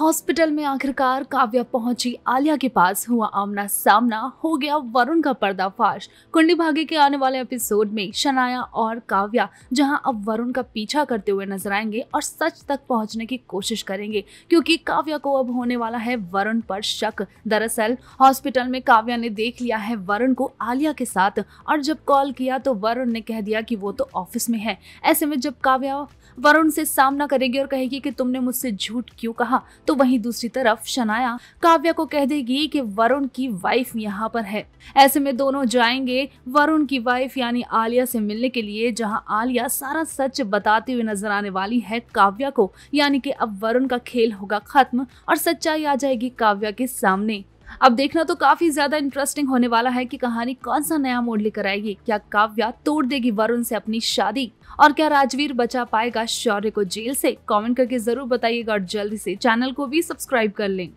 hospital में आखिरकार काव्या पहुंची आलिया के पास हुआ आमना सामना हो गया वरुण का पर्दाफाश कुंडी भाग्य के आने वाले एपिसोड में शनाया और काव्या जहां अब वरुण का पीछा करते हुए नजर आएंगे और सच तक पहुंचने की कोशिश करेंगे क्योंकि काव्या को अब होने वाला है वरुण पर शक दरअसल हॉस्पिटल में काव्या ने देख लिया है वरुण को आलिया के साथ और जब कॉल किया तो वरुण ने कह दिया कि वो तो ऑफिस में है ऐसे में जब काव्या वरुण से सामना करेगी और कहेगी कि तुमने मुझसे झूठ क्यों कहा तो वहीं दूसरी तरफ शनाया काव्या को कह देगी कि वरुण की वाइफ यहाँ पर है ऐसे में दोनों जाएंगे वरुण की वाइफ यानी आलिया से मिलने के लिए जहाँ आलिया सारा सच बताते हुए नजर आने वाली है काव्या को यानी कि अब वरुण का खेल होगा खत्म और सच्चाई आ जाएगी काव्या के सामने अब देखना तो काफी ज्यादा इंटरेस्टिंग होने वाला है कि कहानी कौन सा नया मोड़ लेकर आएगी क्या काव्या तोड़ देगी वरुण से अपनी शादी और क्या राजवीर बचा पाएगा शौर्य को जेल से कमेंट करके जरूर बताइएगा और जल्दी से चैनल को भी सब्सक्राइब कर लें